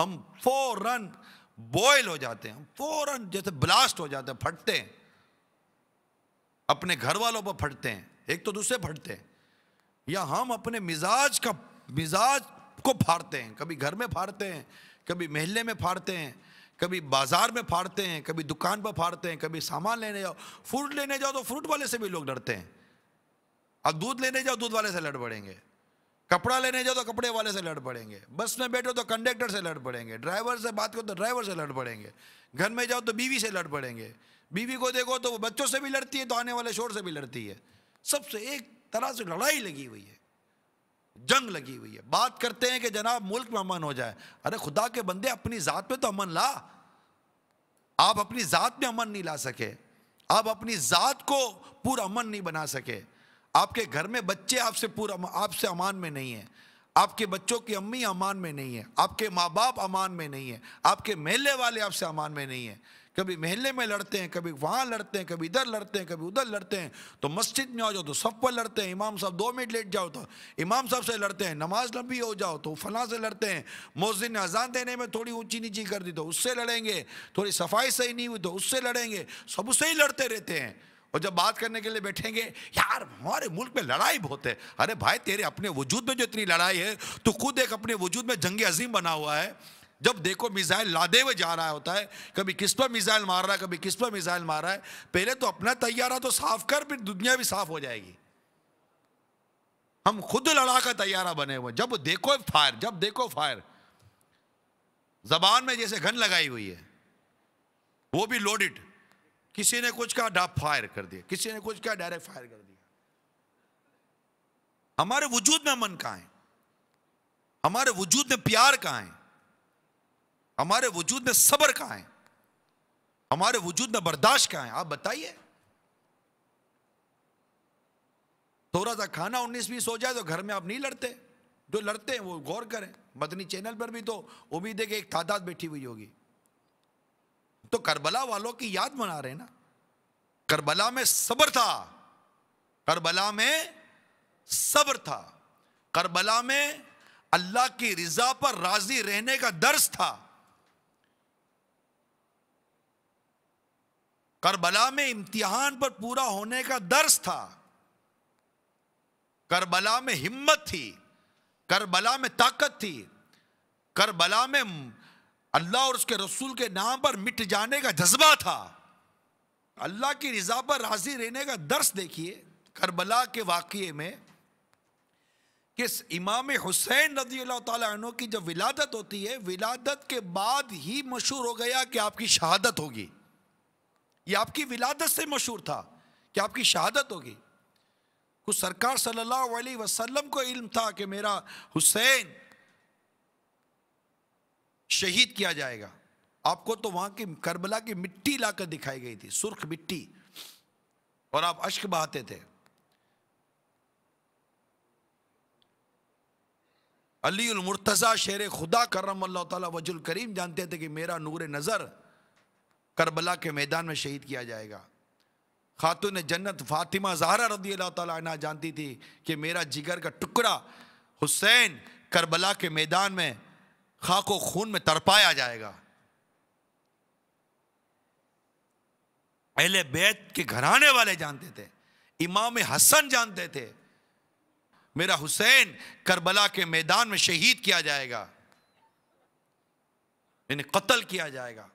हम फौरन बॉयल हो जाते हैं फौरन जैसे ब्लास्ट हो जाते हैं फटते हैं अपने घर वालों पर फटते हैं एक तो दूसरे फटते हैं या हम अपने मिजाज का मिजाज को फाड़ते हैं कभी घर में फाड़ते हैं कभी महल्ले में फाड़ते हैं कभी बाजार में फाड़ते हैं कभी दुकान पर फाड़ते हैं कभी सामान लेने जाओ फ्रूट लेने जाओ तो फ्रूट वाले से भी लोग डरते हैं अब दूध लेने जाओ दूध वाले से लड़ पड़ेंगे कपड़ा लेने जाओ तो कपड़े वाले से लड़ पड़ेंगे बस में बैठो तो कंडक्टर से लड़ पड़ेंगे ड्राइवर से बात करो तो ड्राइवर से लड़ पड़ेंगे घर में जाओ तो बीवी से लड़ पड़ेंगे बीवी को देखो तो वो बच्चों से भी लड़ती है तो आने वाले शोर से भी लड़ती है सबसे एक तरह से लड़ाई लगी हुई है जंग लगी हुई है बात करते हैं कि जनाब मुल्क में अमन हो जाए अरे खुदा के बंदे अपनी ज़ात में तो अमन ला आप अपनी ज़ात में अमन नहीं ला सके आप अपनी ज़ात को पूरा अमन नहीं बना सके आपके घर में बच्चे आपसे पूरा आपसे अमान में नहीं है आपके बच्चों की अम्मी अमान में नहीं है आपके माँ बाप अमान में नहीं है आपके महल्ले वाले आपसे अमान में नहीं है कभी महल्ले में लड़ते हैं कभी वहाँ लड़ते हैं कभी इधर लड़ते हैं कभी उधर लड़ते हैं तो मस्जिद में आ जाओ तो सब पर लड़ते हैं इमाम साहब दो मिनट लेट जाओ तो इमाम साहब से लड़ते हैं नमाज लंबी हो जाओ तो फलां से लड़ते हैं मोहसिन ने अजान देने में थोड़ी ऊंची नीची कर दी तो उससे लड़ेंगे थोड़ी सफाई सही नहीं हुई तो उससे लड़ेंगे सब उससे ही लड़ते रहते हैं और जब बात करने के लिए बैठेंगे यार हमारे मुल्क में लड़ाई बहुत है अरे भाई तेरे अपने वजूद में जो इतनी लड़ाई है तो खुद एक अपने वजूद में जंग अजीम बना हुआ है जब देखो मिसाइल लादे हुए जा रहा होता है कभी किस पर मिसाइल मार रहा है कभी किस पर मिसाइल मार रहा है पहले तो अपना तैयारा तो साफ कर फिर दुनिया भी साफ हो जाएगी हम खुद लड़ा का तैयारा बने हुए जब देखो फायर जब देखो फायर जबान में जैसे घन लगाई हुई है वो भी लोडेड किसी ने कुछ कहा डाप फायर कर दिया किसी ने कुछ कहा डायरेक्ट फायर कर दिया हमारे वजूद में मन कहा है हमारे वजूद में प्यार कहा है हमारे वजूद में सब्र कहा है हमारे वजूद में बर्दाश्त कहा है आप बताइए थोड़ा सा खाना उन्नीस बीस हो जाए तो घर में आप नहीं लड़ते जो लड़ते हैं वो गौर करें मदनी चैनल पर भी तो उम्मीद है कि एक तादाद बैठी हुई होगी तो करबला वालों की याद मना रहे ना करबला में सब्र था करबला में सब्र था करबला में अल्लाह की रिजा पर राजी रहने का दर्ज था करबला में इम्तिहान पर पूरा होने का दर्श था करबला में हिम्मत थी करबला में ताकत थी करबला में अल्लाह और उसके रसूल के नाम पर मिट जाने का जज्बा था अल्लाह की रजा पर राजी रहने का दर्स देखिए करबला के वाक़े में किस इमाम हुसैन रजी तु की जब विलादत होती है विलादत के बाद ही मशहूर हो गया कि आपकी शहादत होगी ये आपकी विलादत से मशहूर था कि आपकी शहादत होगी कुछ सरकार सल्लल्लाहु अलैहि वसल्लम को इल्म था कि मेरा हुसैन शहीद किया जाएगा आपको तो वहां की करबला की मिट्टी लाकर दिखाई गई थी सुर्ख मिट्टी और आप अश्क बहाते थे अली मुर्तज़ा शेर खुदा करम अल्लाह ताला वजुल करीम जानते थे कि मेरा नूर नज़र करबला के मैदान में शहीद किया जाएगा खातून जन्नत फातिमा जहरा रदी अल्लाह जानती थी कि मेरा जिगर का टुकड़ा हुसैन करबला के मैदान में खाको खून में तरपाया जाएगा अहले बैत के घराने वाले जानते थे इमाम हसन जानते थे मेरा हुसैन करबला के मैदान में शहीद किया जाएगा इन्हें कत्ल किया जाएगा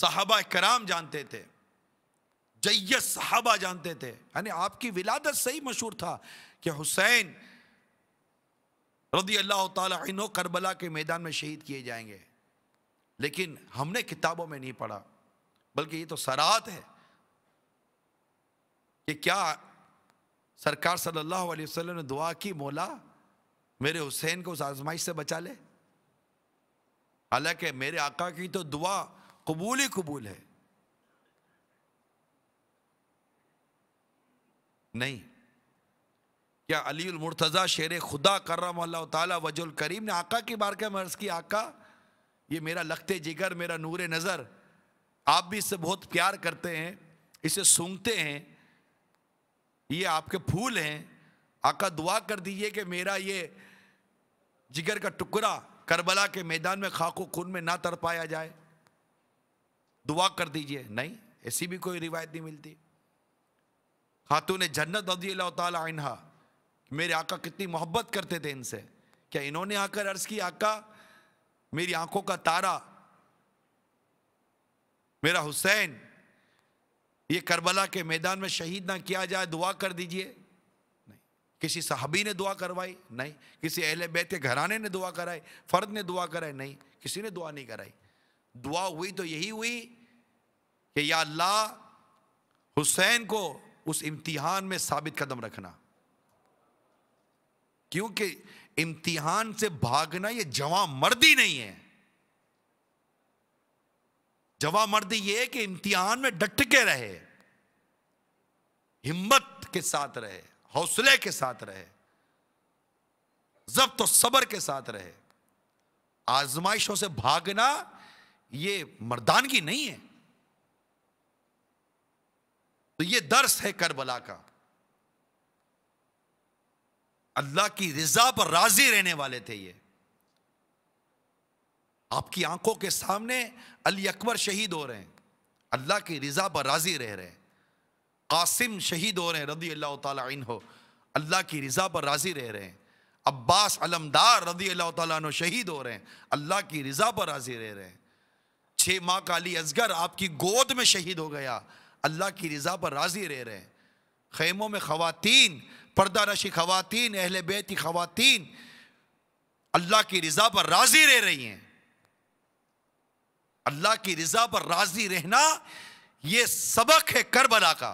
साहबा कराम जानते थे जय्यद साहबा जानते थे यानी आपकी विलादत सही मशहूर था कि हुसैन रदी अल्लाह तनो करबला के मैदान में शहीद किए जाएंगे लेकिन हमने किताबों में नहीं पढ़ा बल्कि ये तो सरात है कि क्या सरकार सल्लल्लाहु अलैहि वसल्लम ने दुआ की मोला मेरे हुसैन को उस आजमाइश से बचा ले हालांकि मेरे आका की तो दुआ कबूल ही कबूल है नहीं या अली मुर्तज़ा शेर खुदा करम वजुल करीम ने आका की बार में मर्ज की आका ये मेरा लखते जिगर मेरा नूर नज़र आप भी इससे बहुत प्यार करते हैं इसे सूंघते हैं ये आपके फूल हैं आका दुआ कर दीजिए कि मेरा ये जिगर का टुकड़ा करबला के मैदान में खाको खून में ना तर पाया जाए दुआ कर दीजिए नहीं ऐसी भी कोई रिवायत नहीं मिलती खातून जन्नत अदील अल्लाह मेरे आका कितनी मोहब्बत करते थे इनसे क्या इन्होंने आकर अर्ज की आका मेरी आंखों का तारा मेरा हुसैन ये करबला के मैदान में शहीद ना किया जाए दुआ कर दीजिए नहीं किसी साहबी ने दुआ करवाई नहीं किसी अहले बैत के घराने ने दुआ कराई फ़र्द ने दुआ कराई नहीं किसी ने दुआ नहीं कराई दुआ हुई तो यही हुई कि या अल्लाह हुसैन को उस इम्तिहान में साबित कदम रखना क्योंकि इम्तिहान से भागना ये जवा मर्दी नहीं है जवा मर्दी ये है कि इम्तिहान में डट के रहे हिम्मत के साथ रहे हौसले के साथ रहे जब्त तो सबर के साथ रहे आजमाइशों से भागना ये मर्दानगी नहीं है तो ये दर्श है करबला का अल्लाह की रजा पर राजी रहने वाले थे ये आपकी आंखों के सामने अली अकबर शहीद हो रहे हैं अल्लाह की रजा पर राजी रह रहे हैं कासिम शहीद हो रहे हैं रदी अल्लाह तन हो अल्लाह की रजा पर राजी रह रहे हैं अब्बास अलमदार रदी अल्लाह तन शहीद हो रहे हैं अल्लाह की रजा पर राजी रह रहे हैं छः माँ काली असगर आपकी गोद में शहीद हो गया अल्लाह की रजा पर राजी रह रहे हैं खेमों में खातन पर्दा नशी खातन अहल बेत की खातन अल्लाह की रज़ा पर राज़ी रह रही हैं अल्लाह की रज़ा पर राज़ी रहना यह सबक है करबला का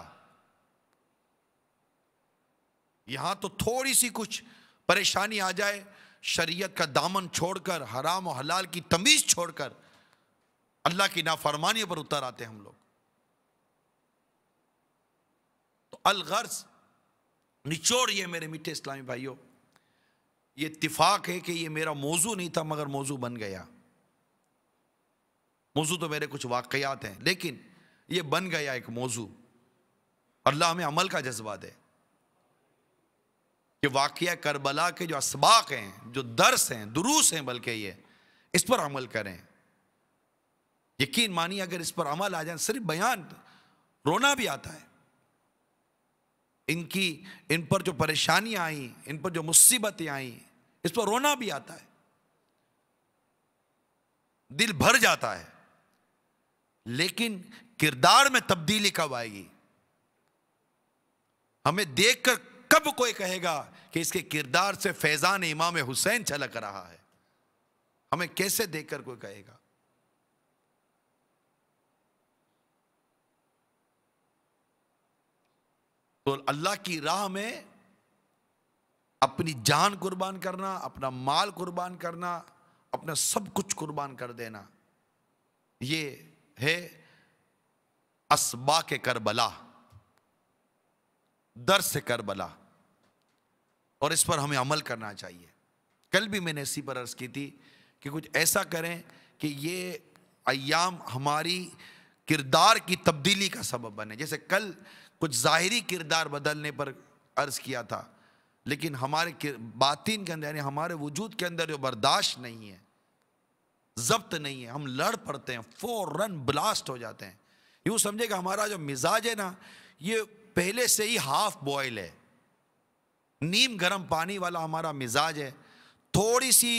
यहां तो थोड़ी सी कुछ परेशानी आ जाए शरीयत का दामन छोड़कर हराम और हलाल की तमीज छोड़कर अल्लाह की नाफरमानियों पर उतर आते हैं हम लोग तो अलगर्ज निचोड़ ये मेरे मीठे इस्लामी भाइयों ये इतफाक़ है कि ये मेरा मौजू नहीं था मगर मौजू बन गया मौजू तो मेरे कुछ वाकयात हैं लेकिन ये बन गया एक मौजू अल्लाह हमें अमल का जज्बा दे कि वाक्य करबला के जो इसबाक हैं जो दर्स हैं दुरूस हैं बल्कि ये इस पर अमल करें यकीन मानिए अगर इस पर अमल आ जाए सिर्फ बयान रोना भी आता है इनकी इन पर जो परेशानियां आई इन पर जो मुसीबतें आई इस पर रोना भी आता है दिल भर जाता है लेकिन किरदार में तब्दीली कब आएगी हमें देखकर कब कोई कहेगा कि इसके किरदार से फैजान इमाम हुसैन छलक रहा है हमें कैसे देखकर कोई कहेगा तो अल्लाह की राह में अपनी जान कुर्बान करना अपना माल कुर्बान करना अपना सब कुछ कुर्बान कर देना ये है असबा के करबला दर से करबला और इस पर हमें अमल करना चाहिए कल भी मैंने इसी पर अर्ज़ की थी कि कुछ ऐसा करें कि ये अयाम हमारी किरदार की तब्दीली का सबब बने जैसे कल कुछ ज़ाहरी किरदार बदलने पर अर्ज़ किया था लेकिन हमारे बातिन के अंदर यानी हमारे वजूद के अंदर जो बर्दाश्त नहीं है जब्त नहीं है हम लड़ पड़ते हैं फ़ौर ब्लास्ट हो जाते हैं यूँ समझे कि हमारा जो मिजाज है ना ये पहले से ही हाफ बॉयल है नीम गर्म पानी वाला हमारा मिजाज है थोड़ी सी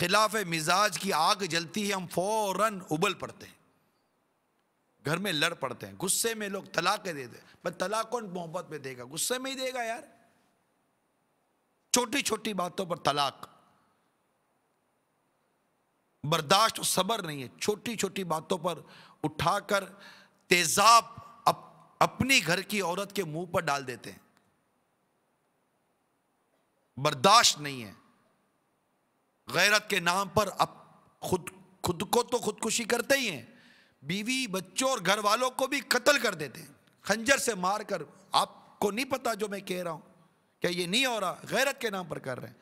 खिलाफ मिजाज की आग जलती है हम फ़ौर उबल पड़ते हैं घर में लड़ पड़ते हैं गुस्से में लोग तलाक दे देते पर तलाक कौन मोहब्बत में देगा गुस्से में ही देगा यार छोटी छोटी बातों पर तलाक बर्दाश्त और सब्र नहीं है छोटी छोटी बातों पर उठाकर तेजाब अप, अपनी घर की औरत के मुंह पर डाल देते हैं बर्दाश्त नहीं है गैरत के नाम पर अब खुद खुद को तो खुदकुशी करते ही हैं बीवी बच्चों और घर वालों को भी कत्ल कर देते हैं खंजर से मार कर आपको नहीं पता जो मैं कह रहा हूँ क्या ये नहीं हो रहा गैरत के नाम पर कर रहे हैं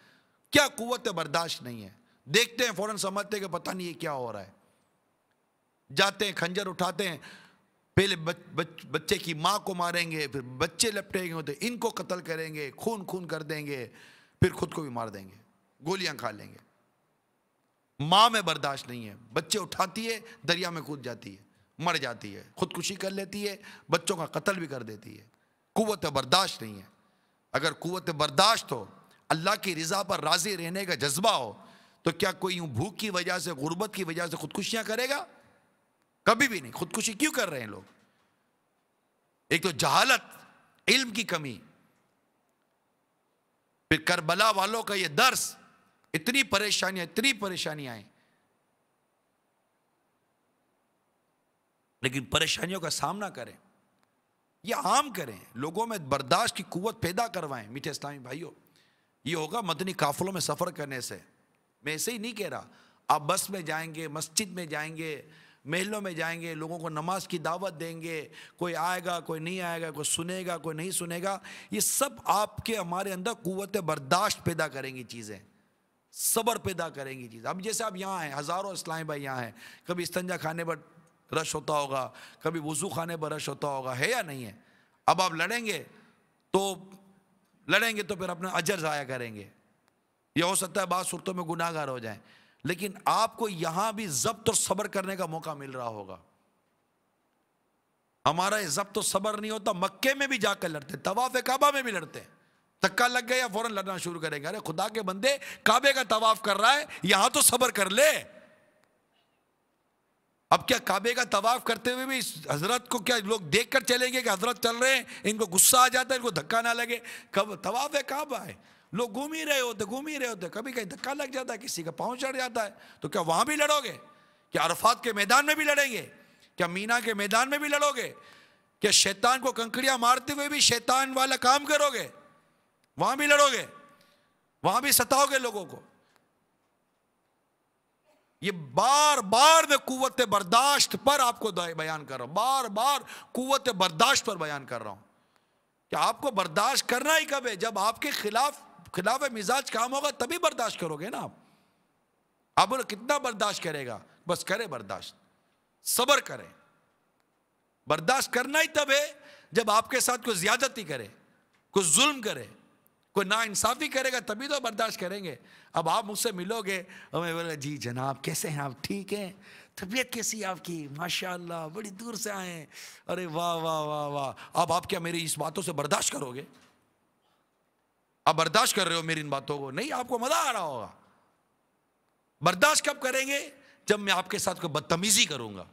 क्या कुत बर्दाश्त नहीं है देखते हैं फौरन समझते हैं कि पता नहीं ये क्या हो रहा है जाते हैं खंजर उठाते हैं पहले बच, बच, बच्चे की माँ को मारेंगे फिर बच्चे लपटेंगे होते इनको कत्ल करेंगे खून खून कर देंगे फिर खुद को भी मार देंगे गोलियां खा लेंगे माँ में बर्दाश्त नहीं है बच्चे उठाती है दरिया में कूद जाती है मर जाती है खुदकुशी कर लेती है बच्चों का कत्ल भी कर देती है कुत बर्दाश्त नहीं है अगर कुत बर्दाश्त हो अल्लाह की रज़ा पर राज़ी रहने का जज्बा हो तो क्या कोई यूं भूख की वजह से गुर्बत की वजह से खुदकुशियां करेगा कभी भी नहीं खुदकुशी क्यों कर रहे हैं लोग एक तो जहालत इल्म की कमी फिर करबला वालों का यह दर्श इतनी परेशानियां इतनी परेशानियां आई लेकिन परेशानियों का सामना करें ये आम करें लोगों में बर्दाश्त की कुवत पैदा करवाएं मीठे इस्लामी भाइयों ये होगा मदनी काफलों में सफ़र करने से मैं ऐसे ही नहीं कह रहा आप बस में जाएंगे मस्जिद में जाएंगे महलों में जाएंगे लोगों को नमाज की दावत देंगे कोई आएगा कोई नहीं आएगा कोई सुनेगा कोई नहीं सुनेगा ये सब आपके हमारे अंदर कुवत बर्दाश्त पैदा करेंगी चीज़ें सबर पैदा करेंगी चीज़ अब जैसे आप यहाँ हैं हज़ारों इस्लाम भाई यहाँ हैं कभी इस्तंजा खाने पर रश होता होगा कभी वज़ू खाने पर रश होता होगा है या नहीं है अब आप लड़ेंगे तो लड़ेंगे तो फिर अपना अजर ज़ाया करेंगे यह हो सकता है बाद सुरतों में गुनाहगार हो जाएं लेकिन आपको यहाँ भी जब्त और सब्र करने का मौका मिल रहा होगा हमारा ये जब्त और सब्र नहीं होता मक्के में भी जाकर लड़ते तवाफ़ काबा में भी लड़ते हैं धक्का लग गया फौरन लड़ना शुरू करेगा अरे खुदा के बंदे काबे का तवाफ कर रहा है यहां तो सबर कर ले अब क्या काबे का तवाफ करते हुए भी हजरत को क्या लोग देख कर चलेंगे कि हजरत चल रहे हैं इनको गुस्सा आ जाता है इनको धक्का ना लगे कब तवाफ है काबा है लोग घूम ही रहे होते घूम ही रहे होते कभी कहीं धक्का लग जाता है किसी का पाँव चढ़ जाता है तो क्या वहां भी लड़ोगे क्या अरफात के मैदान में भी लड़ेंगे क्या मीना के मैदान में भी लड़ोगे क्या शैतान को कंकड़ियां मारते हुए भी शैतान वाला काम करोगे वहां भी लड़ोगे वहां भी सताओगे लोगों को ये बार बार मैं कुत बर्दाश्त पर आपको बयान कर रहा हूं बार बार कुत बर्दाश्त पर बयान कर रहा हूं क्या आपको बर्दाश्त करना ही कब है जब आपके खिलाफ खिलाफ मिजाज काम होगा तभी बर्दाश्त करोगे ना आप बोलो कितना बर्दाश्त करेगा बस करे बर्दाश्त सबर करें बर्दाश्त करना ही तब है जब आपके साथ कोई ज्यादती करे कुछ जुल्म करे कोई ना इंसाफी करेगा तभी तो बर्दाश्त करेंगे अब आप मुझसे मिलोगे और मैं बोला जी जनाब कैसे हैं आप ठीक हैं तबीयत कैसी है आपकी माशाल्लाह बड़ी दूर से आए अरे वाह वाह वाह वाह अब आप क्या मेरी इस बातों से बर्दाश्त करोगे आप बर्दाश्त कर रहे हो मेरी इन बातों को नहीं आपको मज़ा आ रहा होगा बर्दाश्त कब करेंगे जब मैं आपके साथ कोई बदतमीजी करूंगा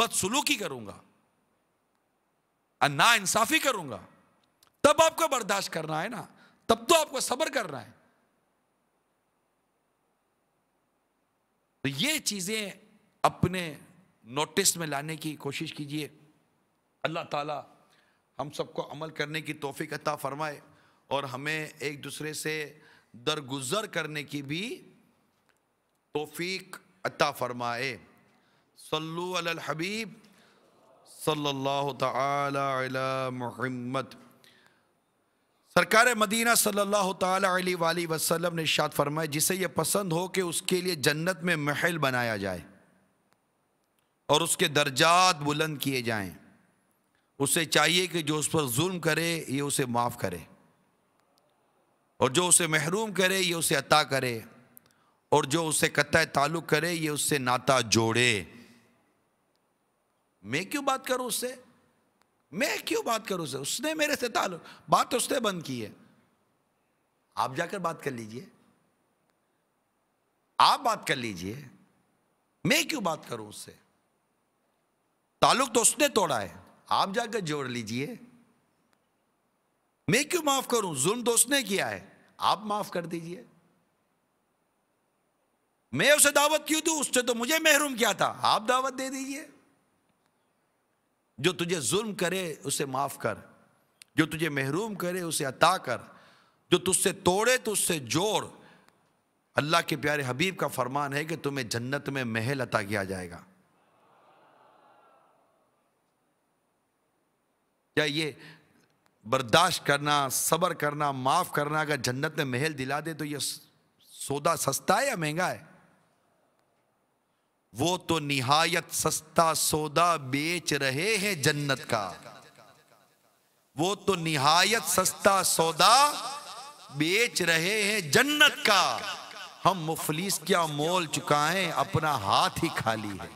बदसलूकी करूंगा ना इंसाफी करूंगा तब आपको बर्दाश्त करना है ना तब तो आपको सब्र करना है तो ये चीजें अपने नोटिस में लाने की कोशिश कीजिए अल्लाह ताला हम सबको अमल करने की तोफ़ी अता फरमाए और हमें एक दूसरे से दरगुजर करने की भी तोफ़ी अता फरमाए सल्लु अल हबीब सल्लल्लाहु ताला अला मोहम्मद सरकार मदीना सल्लल्लाहु सल्ला वसल्लम ने शाद फरमाया जिसे ये पसंद हो कि उसके लिए जन्नत में महल बनाया जाए और उसके दर्जात बुलंद किए जाएं उसे चाहिए कि जो उस पर जुल्म करे ये उसे माफ़ करे और जो उसे महरूम करे ये उसे अता करे और जो उसे कत ताल्लुक़ करे ये उससे नाता जोड़े मैं क्यों बात करूँ उससे मैं क्यों बात करूं सर उसने मेरे से ताल्लुक बात तो उसने बंद की है आप जाकर बात कर लीजिए आप बात कर लीजिए मैं क्यों बात करूं उससे ताल्लुक तो उसने तोड़ा है आप जाकर जोड़ लीजिए मैं क्यों माफ करूं जुल्म तो उसने किया है आप माफ कर दीजिए मैं उसे दावत क्यों दू उससे तो मुझे महरूम किया था आप दावत दे दीजिए जो तुझे जुल्म करे उसे माफ़ कर जो तुझे महरूम करे उसे अता कर जो तुझसे तोड़े तो उससे जोड़ अल्लाह के प्यारे हबीब का फरमान है कि तुम्हें जन्नत में महल अता किया जाएगा क्या ये बर्दाश्त करना सब्र करना माफ़ करना अगर जन्नत में महल दिला दे तो ये सौदा सस्ता है या महंगा है वो तो निहायत सस्ता सौदा बेच रहे हैं जन्नत का वो तो निहायत सस्ता सौदा बेच रहे हैं जन्नत का हम मुफलिस क्या मोल चुकाएं अपना हाथ ही खाली है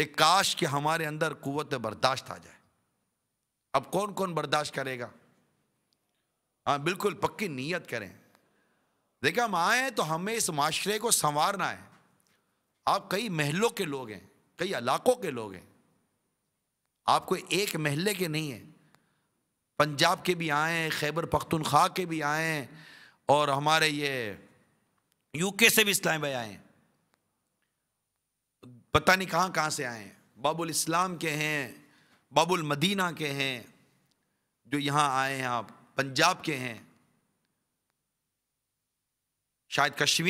एक काश के हमारे अंदर कुवत बर्दाश्त आ जाए अब कौन कौन बर्दाश्त करेगा हाँ बिल्कुल पक्की नीयत करें देखिए हम आए हैं तो हमें इस माशरे को संवारना है आप कई महलों के लोग हैं कई इलाकों के लोग हैं आप कोई एक महल्ले के नहीं हैं पंजाब के भी आए हैं खैबर पख्तनख्वा के भी आए हैं और हमारे ये यूके से भी इस्लाम भाई आए हैं पता नहीं कहाँ कहाँ से आए हैं बाबुल इस्लाम के हैं बाबुल मदीना के हैं जो यहाँ आए हैं आप पंजाब के हैं शायद कश्मीर